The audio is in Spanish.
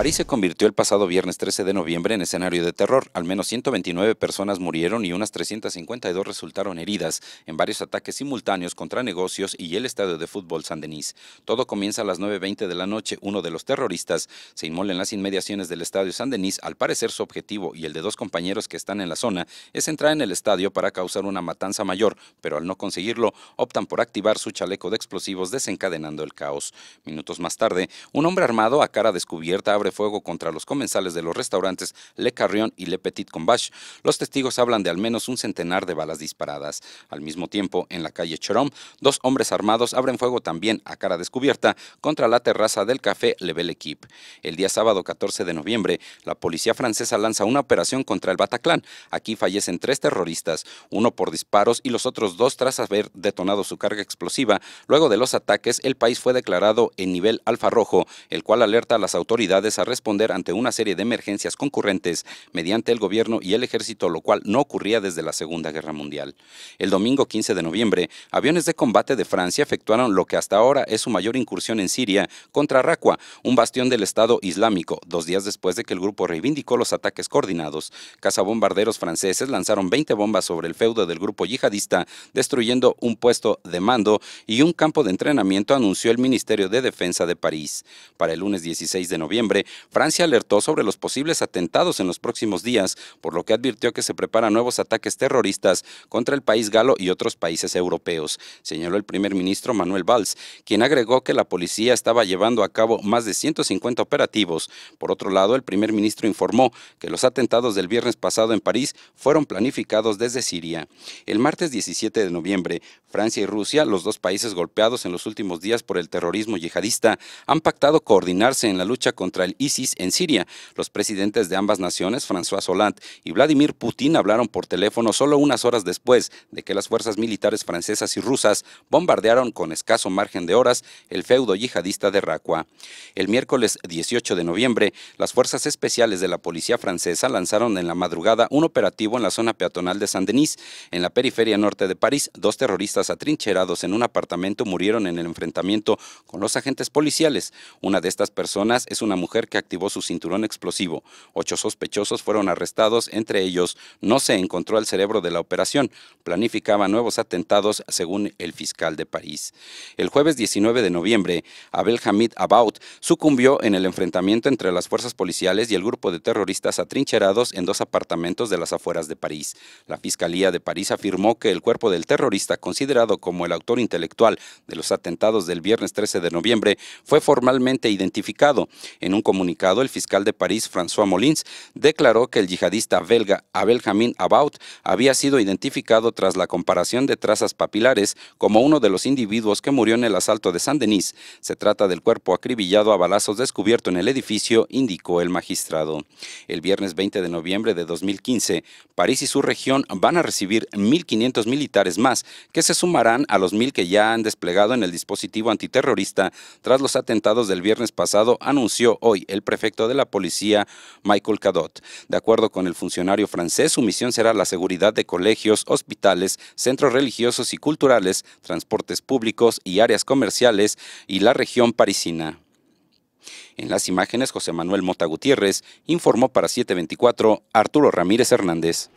París se convirtió el pasado viernes 13 de noviembre en escenario de terror. Al menos 129 personas murieron y unas 352 resultaron heridas en varios ataques simultáneos contra negocios y el estadio de fútbol San Denis. Todo comienza a las 9.20 de la noche. Uno de los terroristas se inmola en las inmediaciones del estadio San Denis. Al parecer su objetivo y el de dos compañeros que están en la zona es entrar en el estadio para causar una matanza mayor, pero al no conseguirlo optan por activar su chaleco de explosivos desencadenando el caos. Minutos más tarde, un hombre armado a cara descubierta abre fuego contra los comensales de los restaurantes Le Carrion y Le Petit Combache. Los testigos hablan de al menos un centenar de balas disparadas. Al mismo tiempo, en la calle Cherom, dos hombres armados abren fuego también a cara descubierta contra la terraza del café Le Bel Equipe. El día sábado 14 de noviembre, la policía francesa lanza una operación contra el Bataclan. Aquí fallecen tres terroristas, uno por disparos y los otros dos tras haber detonado su carga explosiva. Luego de los ataques, el país fue declarado en nivel alfa rojo, el cual alerta a las autoridades responder ante una serie de emergencias concurrentes mediante el gobierno y el ejército, lo cual no ocurría desde la Segunda Guerra Mundial. El domingo 15 de noviembre, aviones de combate de Francia efectuaron lo que hasta ahora es su mayor incursión en Siria contra Raqqa, un bastión del Estado Islámico, dos días después de que el grupo reivindicó los ataques coordinados. Cazabombarderos franceses lanzaron 20 bombas sobre el feudo del grupo yihadista, destruyendo un puesto de mando y un campo de entrenamiento, anunció el Ministerio de Defensa de París. Para el lunes 16 de noviembre, Francia alertó sobre los posibles atentados en los próximos días, por lo que advirtió que se preparan nuevos ataques terroristas contra el país galo y otros países europeos, señaló el primer ministro Manuel Valls, quien agregó que la policía estaba llevando a cabo más de 150 operativos. Por otro lado, el primer ministro informó que los atentados del viernes pasado en París fueron planificados desde Siria. El martes 17 de noviembre, Francia y Rusia, los dos países golpeados en los últimos días por el terrorismo yihadista, han pactado coordinarse en la lucha contra el ISIS en Siria. Los presidentes de ambas naciones, François Hollande y Vladimir Putin, hablaron por teléfono solo unas horas después de que las fuerzas militares francesas y rusas bombardearon con escaso margen de horas el feudo yihadista de Raqqa. El miércoles 18 de noviembre, las fuerzas especiales de la policía francesa lanzaron en la madrugada un operativo en la zona peatonal de Saint-Denis, en la periferia norte de París. Dos terroristas atrincherados en un apartamento murieron en el enfrentamiento con los agentes policiales. Una de estas personas es una mujer que activó su cinturón explosivo. Ocho sospechosos fueron arrestados, entre ellos no se encontró el cerebro de la operación. Planificaba nuevos atentados, según el fiscal de París. El jueves 19 de noviembre, Abel Hamid Abaut sucumbió en el enfrentamiento entre las fuerzas policiales y el grupo de terroristas atrincherados en dos apartamentos de las afueras de París. La Fiscalía de París afirmó que el cuerpo del terrorista, considerado como el autor intelectual de los atentados del viernes 13 de noviembre, fue formalmente identificado en un comunicado, el fiscal de París, François Molins, declaró que el yihadista belga Abel Abaut About había sido identificado tras la comparación de trazas papilares como uno de los individuos que murió en el asalto de Saint-Denis. Se trata del cuerpo acribillado a balazos descubierto en el edificio, indicó el magistrado. El viernes 20 de noviembre de 2015, París y su región van a recibir 1.500 militares más, que se sumarán a los 1.000 que ya han desplegado en el dispositivo antiterrorista tras los atentados del viernes pasado, anunció hoy el prefecto de la policía, Michael Cadot. De acuerdo con el funcionario francés, su misión será la seguridad de colegios, hospitales, centros religiosos y culturales, transportes públicos y áreas comerciales y la región parisina. En las imágenes, José Manuel Mota Gutiérrez informó para 724 Arturo Ramírez Hernández.